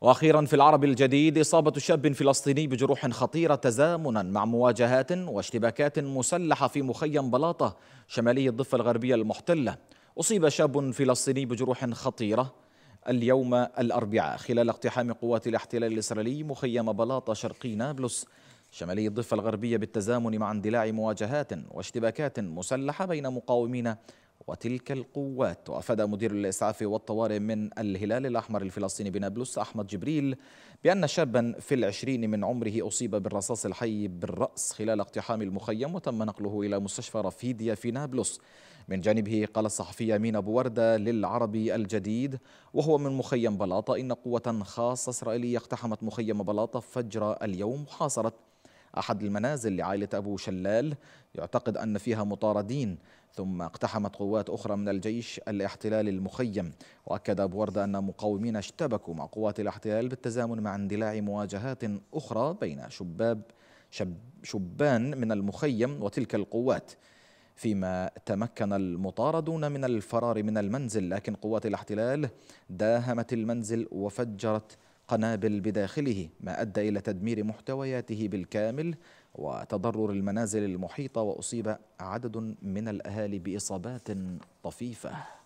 واخيرا في العرب الجديد اصابه شاب فلسطيني بجروح خطيره تزامنا مع مواجهات واشتباكات مسلحه في مخيم بلاطه شمالي الضفه الغربيه المحتله اصيب شاب فلسطيني بجروح خطيره اليوم الاربعاء خلال اقتحام قوات الاحتلال الاسرائيلي مخيم بلاطه شرقي نابلس شمالي الضفه الغربيه بالتزامن مع اندلاع مواجهات واشتباكات مسلحه بين مقاومين وتلك القوات وأفاد مدير الإسعاف والطوارئ من الهلال الأحمر الفلسطيني بنابلس أحمد جبريل بأن شابا في العشرين من عمره أصيب بالرصاص الحي بالرأس خلال اقتحام المخيم وتم نقله إلى مستشفى رفيديا في نابلس من جانبه قال الصحفي أمين أبو وردة للعربي الجديد وهو من مخيم بلاطة إن قوة خاصة إسرائيلية اقتحمت مخيم بلاطة فجر اليوم حاصرت أحد المنازل لعائلة أبو شلال يعتقد أن فيها مطاردين ثم اقتحمت قوات أخرى من الجيش الاحتلال المخيم وأكد أبو وردة أن مقاومين اشتبكوا مع قوات الاحتلال بالتزامن مع اندلاع مواجهات أخرى بين شباب شب شبان من المخيم وتلك القوات فيما تمكن المطاردون من الفرار من المنزل لكن قوات الاحتلال داهمت المنزل وفجرت قنابل بداخله ما أدى إلى تدمير محتوياته بالكامل وتضرر المنازل المحيطة وأصيب عدد من الأهالي بإصابات طفيفة